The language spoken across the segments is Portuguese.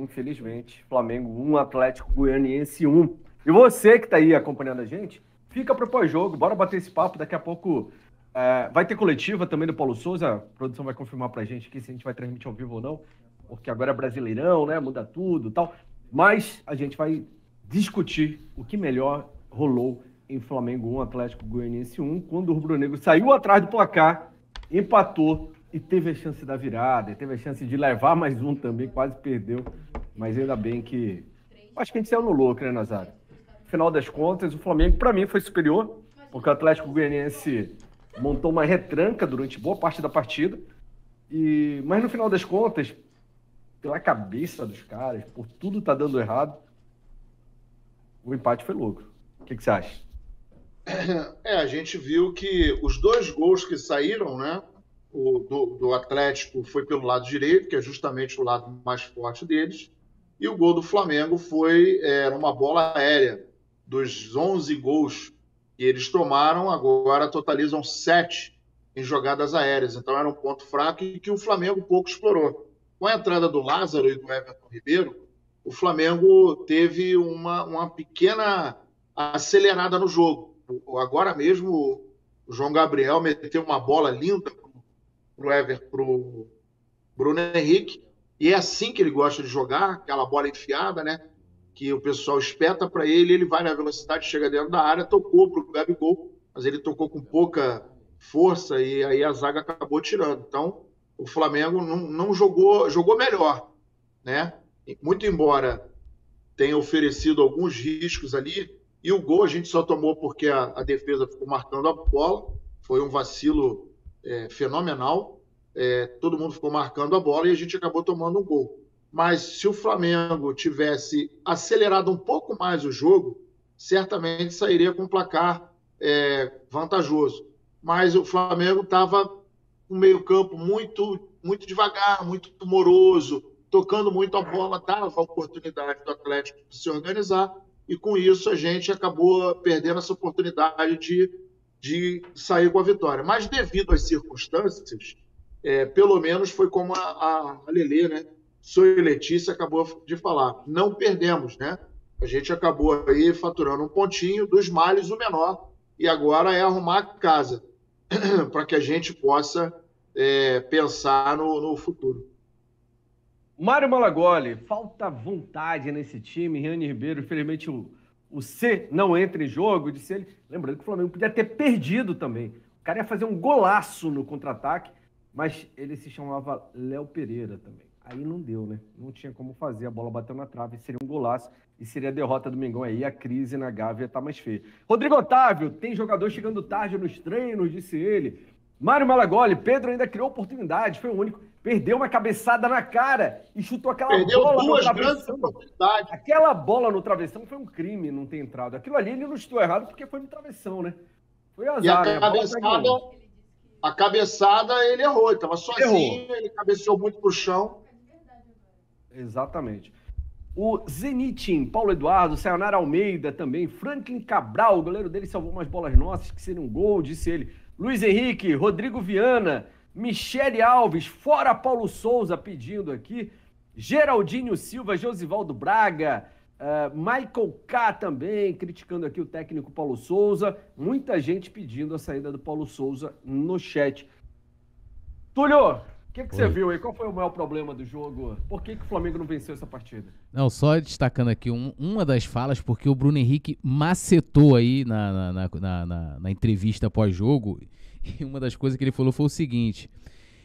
Infelizmente, Flamengo 1, Atlético Goianiense 1. E você que está aí acompanhando a gente, fica pro pós-jogo, bora bater esse papo. Daqui a pouco é, vai ter coletiva também do Paulo Souza, a produção vai confirmar pra gente aqui se a gente vai transmitir ao vivo ou não, porque agora é brasileirão, né? Muda tudo tal. Mas a gente vai discutir o que melhor rolou em Flamengo 1, Atlético Goianiense 1, quando o Rubro Negro saiu atrás do placar, empatou e teve a chance da virada, e teve a chance de levar mais um também, quase perdeu. Mas ainda bem que. Acho que a gente saiu no louco, né, Nazário? Final das contas, o Flamengo, para mim, foi superior, porque o Atlético Goianiense montou uma retranca durante boa parte da partida. E... Mas no final das contas, pela cabeça dos caras, por tudo tá dando errado, o empate foi louco. O que, que você acha? É, a gente viu que os dois gols que saíram, né? o, do, do, Atlético foi pelo lado direito, que é justamente o lado mais forte deles, e o gol do Flamengo foi é, era uma bola aérea. Dos 11 gols que eles tomaram, agora totalizam 7 em jogadas aéreas. Então era um ponto fraco e que o Flamengo pouco explorou. Com a entrada do Lázaro e do Everton Ribeiro, o Flamengo teve uma, uma pequena acelerada no jogo. Agora mesmo, o João Gabriel meteu uma bola linda pro Ever, pro Bruno Henrique. E é assim que ele gosta de jogar, aquela bola enfiada, né? Que o pessoal espeta para ele, ele vai na velocidade, chega dentro da área, tocou pro Gabigol, mas ele tocou com pouca força e aí a zaga acabou tirando. Então, o Flamengo não, não jogou, jogou melhor, né? Muito embora tenha oferecido alguns riscos ali, e o gol a gente só tomou porque a, a defesa ficou marcando a bola, foi um vacilo é, fenomenal. É, todo mundo ficou marcando a bola e a gente acabou tomando um gol. Mas se o Flamengo tivesse acelerado um pouco mais o jogo, certamente sairia com um placar é, vantajoso. Mas o Flamengo estava com um meio-campo muito, muito devagar, muito tumoroso, tocando muito a bola, dava a oportunidade do Atlético de se organizar, e com isso a gente acabou perdendo essa oportunidade de de sair com a vitória. Mas devido às circunstâncias, é, pelo menos foi como a, a Lele, né? Sou Letícia acabou de falar. Não perdemos, né? A gente acabou aí faturando um pontinho dos males o menor e agora é arrumar a casa para que a gente possa é, pensar no, no futuro. Mário Malagoli, falta vontade nesse time. Riane Ribeiro, infelizmente o, o C não entra em jogo, disse ele. Lembrando que o Flamengo podia ter perdido também. O cara ia fazer um golaço no contra-ataque, mas ele se chamava Léo Pereira também. Aí não deu, né? Não tinha como fazer, a bola bateu na trave, seria um golaço e seria a derrota do Mengão aí, a crise na Gávea tá mais feia. Rodrigo Otávio, tem jogador chegando tarde nos treinos, disse ele. Mário Malagoli, Pedro ainda criou oportunidade, foi o único perdeu uma cabeçada na cara e chutou aquela perdeu bola duas no travessão. Oportunidades. Aquela bola no travessão foi um crime não ter entrado. Aquilo ali ele não chutou errado porque foi no travessão, né? Foi azar. E a, né? Tá cabeçada, né? a cabeçada ele errou, ele estava sozinho, errou. ele cabeceou muito pro chão. Exatamente. O Zenitin, Paulo Eduardo, Sayonara Almeida também, Franklin Cabral, o goleiro dele salvou umas bolas nossas que seriam um gol, disse ele. Luiz Henrique, Rodrigo Viana, Michele Alves, fora Paulo Souza pedindo aqui. Geraldinho Silva, Josivaldo Braga, uh, Michael K também criticando aqui o técnico Paulo Souza. Muita gente pedindo a saída do Paulo Souza no chat. Túlio, o que, que você viu aí? Qual foi o maior problema do jogo? Por que, que o Flamengo não venceu essa partida? Não, só destacando aqui um, uma das falas, porque o Bruno Henrique macetou aí na, na, na, na, na entrevista pós-jogo E uma das coisas que ele falou foi o seguinte: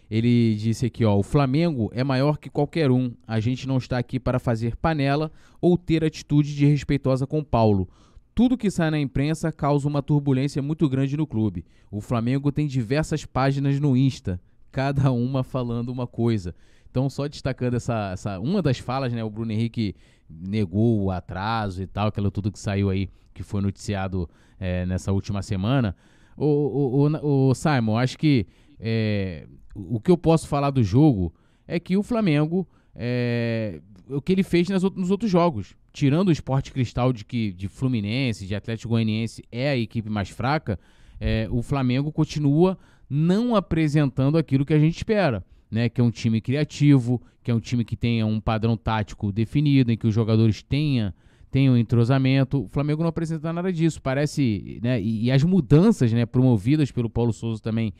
ele disse aqui, ó, o Flamengo é maior que qualquer um. A gente não está aqui para fazer panela ou ter atitude de respeitosa com Paulo. Tudo que sai na imprensa causa uma turbulência muito grande no clube. O Flamengo tem diversas páginas no Insta, cada uma falando uma coisa. Então, só destacando essa, essa uma das falas, né? O Bruno Henrique negou o atraso e tal, aquilo tudo que saiu aí, que foi noticiado é, nessa última semana. O, o, o, Simon, acho que é, o que eu posso falar do jogo é que o Flamengo, é, o que ele fez nas, nos outros jogos, tirando o esporte cristal de, que, de Fluminense, de Atlético Goianiense, é a equipe mais fraca, é, o Flamengo continua não apresentando aquilo que a gente espera. Né, que é um time criativo, que é um time que tenha um padrão tático definido, em que os jogadores tenha tem um entrosamento. O Flamengo não apresenta nada disso. Parece, né? E, e as mudanças, né, promovidas pelo Paulo Souza também,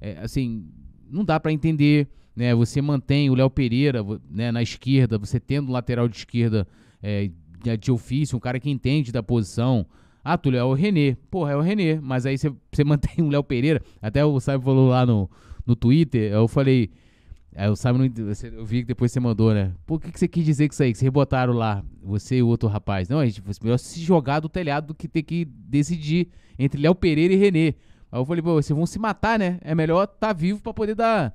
é, assim, não dá para entender, né? Você mantém o Léo Pereira, né, na esquerda, você tendo um lateral de esquerda é, de ofício, um cara que entende da posição. Ah, Túlio, é o René. Porra, é o René. Mas aí você mantém o Léo Pereira. Até o Sábio falou lá no, no Twitter, eu falei, Aí o Simon, eu vi que depois você mandou, né? Por que, que você quis dizer com isso aí? Que vocês rebotaram lá, você e o outro rapaz. Não, a gente, melhor se jogar do telhado do que ter que decidir entre Léo Pereira e Renê. Aí eu falei, pô, vocês vão se matar, né? É melhor estar tá vivo para poder dar,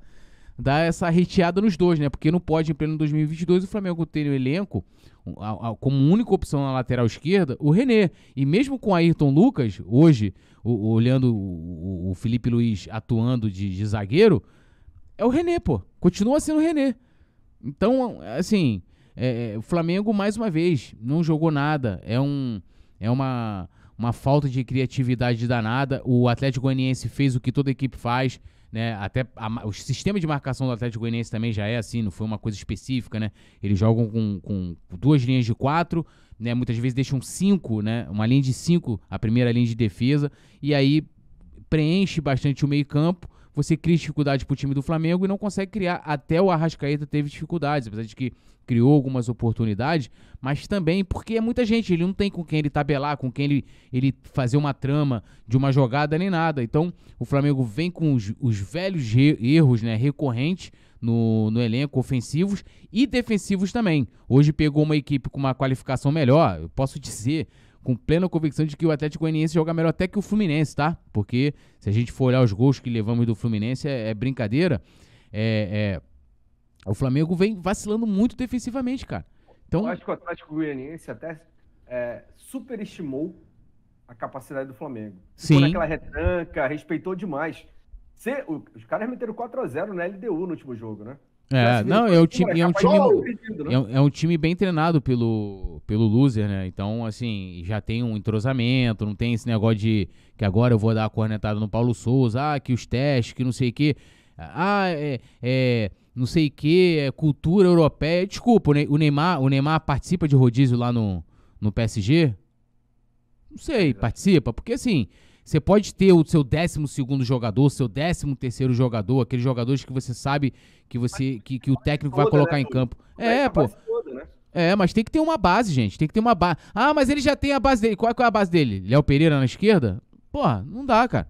dar essa reteada nos dois, né? Porque não pode, em pleno 2022, o Flamengo ter o elenco, a, a, como única opção na lateral esquerda, o Renê. E mesmo com Ayrton Lucas, hoje, o, olhando o, o, Felipe Luiz atuando de, de zagueiro é o René, pô. Continua sendo o René. Então, assim, é, é, o Flamengo, mais uma vez, não jogou nada. É, um, é uma, uma falta de criatividade danada. O Atlético Goianiense fez o que toda equipe faz. Né? Até a, o sistema de marcação do Atlético Goianiense também já é assim, não foi uma coisa específica, né? Eles jogam com, com duas linhas de quatro, né? Muitas vezes deixam cinco, né? Uma linha de cinco, a primeira linha de defesa, e aí preenche bastante o meio campo você cria dificuldade para o time do Flamengo e não consegue criar. Até o Arrascaeta teve dificuldades, apesar de que criou algumas oportunidades, mas também porque é muita gente, ele não tem com quem ele tabelar, com quem ele, ele fazer uma trama de uma jogada nem nada. Então o Flamengo vem com os, os velhos erros né, recorrentes no, no elenco, ofensivos e defensivos também. Hoje pegou uma equipe com uma qualificação melhor, eu posso dizer com plena convicção de que o Atlético Goianiense joga melhor até que o Fluminense, tá? Porque se a gente for olhar os gols que levamos do Fluminense, é, é brincadeira. É, é, o Flamengo vem vacilando muito defensivamente, cara. Então... Eu acho que o Atlético Goianiense até é, superestimou a capacidade do Flamengo. Sim. Ficou naquela retranca, respeitou demais. Se, os caras meteram 4x0 na LDU no último jogo, né? É, não, é, time, é, um time, né? é, é, um time bem treinado pelo, pelo loser, né? Então, assim, já tem um entrosamento, não tem esse negócio de que agora eu vou dar a cornetada no Paulo Souza, ah, que os testes, que não sei o quê. Ah, é, é não sei o quê, é cultura europeia. Desculpa, o Neymar, o Neymar participa de rodízio lá no, no PSG? Não sei, é. participa, porque assim, você pode ter o seu 12 jogador, seu 13 terceiro jogador, aqueles jogadores que você sabe que você que, que o técnico vai colocar né, em campo. É, pô. Né? É, mas tem que ter uma base, gente. Tem que ter uma base. Ah, mas ele já tem a base dele. Qual é, a base dele? Léo Pereira na esquerda? Porra, não dá, cara.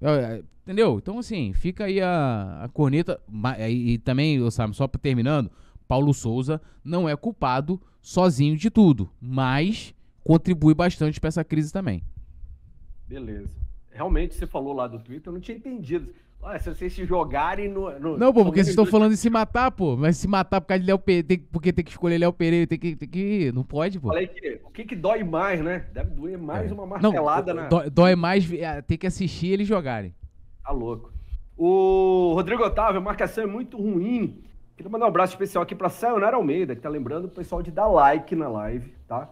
É, é, entendeu? Então, assim, fica aí a, a corneta. É, e, e também, sabe, só terminando, Paulo Souza não é culpado sozinho de tudo, mas contribui bastante para essa crise também. Beleza. Realmente você falou lá do Twitter, eu não tinha entendido. Ah, se vocês se jogarem no. no não, pô, porque vocês estão falando de se matar, pô. Mas se matar por causa de Léo Pereira, tem, porque tem que escolher Léo Pereira, tem que, tem que. Não pode, pô. Falei que o que, que dói mais, né? Deve doer mais é. uma martelada, não, né? Dói, mais ter ah, que assistir eles jogarem. Tá louco. O Rodrigo Otávio, a marcação é muito ruim. Queria mandar um abraço especial aqui pra Sayonara Almeida, que tá lembrando o pessoal de dar like na live, tá?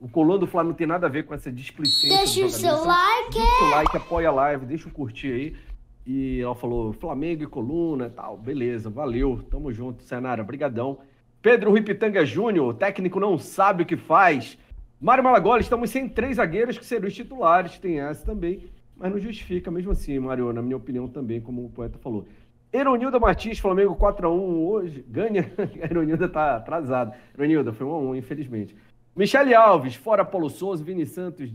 O colô do Flamengo não tem nada a ver com essa displicência. Deixa o seu like. Deixa o é. like, apoia a live, deixa o curtir aí. E ela falou, Flamengo e coluna e tal. Beleza, valeu. Tamo junto, Senara. Brigadão. Pedro Ripitanga Júnior, técnico não sabe o que faz. Mário Malagoli, estamos sem três zagueiros que serão os titulares. Tem essa também. Mas não justifica mesmo assim, Mário, na minha opinião também, como o poeta falou. Eronilda Martins, Flamengo 4x1 hoje. Ganha. A Eronilda tá atrasada. Eronilda, foi 1x1, infelizmente. Michele Alves, fora Paulo Souza, Vini Santos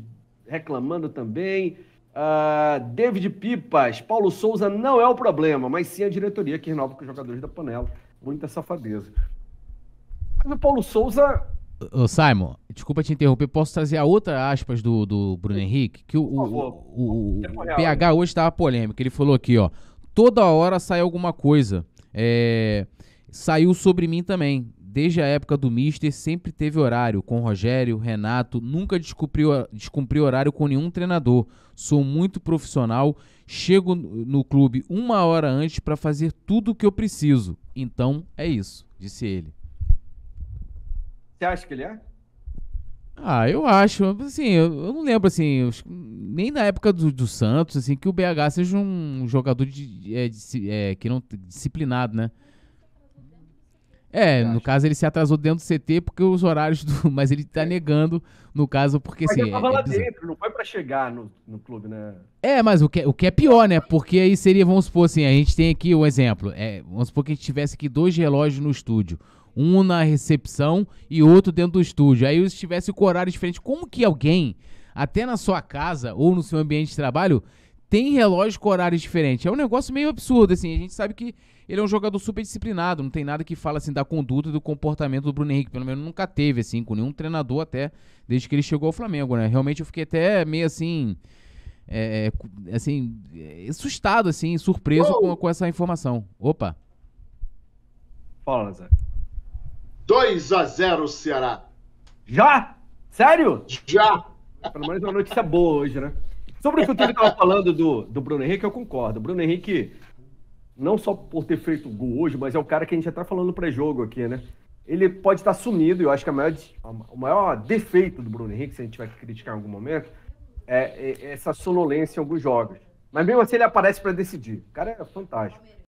reclamando também. Uh, David Pipas, Paulo Souza não é o problema, mas sim a diretoria que renova com os jogadores da panela. Muita safadeza. Mas o Paulo Souza. Ô, Simon, desculpa te interromper, posso trazer a outra aspas do, do Bruno Henrique? Que o, o, o, o é PH né? hoje estava polêmico. Ele falou aqui, ó. Toda hora sai alguma coisa. É, saiu sobre mim também desde a época do Mister, sempre teve horário com Rogério, Renato, nunca descumpriu, descumpri horário com nenhum treinador. Sou muito profissional, chego no clube uma hora antes para fazer tudo o que eu preciso. Então é isso, disse ele. Você acha que ele é? Ah, eu acho. Assim, eu, não lembro, assim, nem na época do, do, Santos, assim, que o BH seja um jogador de, de é, é que não disciplinado, né? É, no caso ele se atrasou dentro do CT porque os horários do. Mas ele tá é. negando, no caso, porque mas assim. Ele tava é, lá é dentro, não foi pra chegar no, no clube, né? É, mas o que, é, o que é pior, né? Porque aí seria, vamos supor assim, a gente tem aqui um exemplo. É, vamos supor que a gente tivesse aqui dois relógios no estúdio. Um na recepção e outro dentro do estúdio. Aí se tivesse com horário diferente. Como que alguém, até na sua casa ou no seu ambiente de trabalho, tem relógio com horários diferentes. É um negócio meio absurdo, assim. A gente sabe que ele é um jogador super disciplinado, não tem nada que fala assim da conduta e do comportamento do Bruno Henrique, pelo menos nunca teve assim com nenhum treinador até desde que ele chegou ao Flamengo, né? Realmente eu fiquei até meio assim, é, é assim é, assustado, assim, surpreso com, com, essa informação. Opa. Fala, Zé. 2 a 0 Ceará. Já? Sério? Já. Pelo menos é uma notícia boa hoje, né? Sobre o que o Túlio estava falando do, do Bruno Henrique, eu concordo. O Bruno Henrique, não só por ter feito gol hoje, mas é o cara que a gente já está falando pré-jogo aqui, né? Ele pode estar tá sumido, eu acho que a maior, o maior defeito do Bruno Henrique, se a gente vai criticar em algum momento, é, é essa sonolência em alguns jogos. Mas mesmo assim ele aparece para decidir. O cara é fantástico.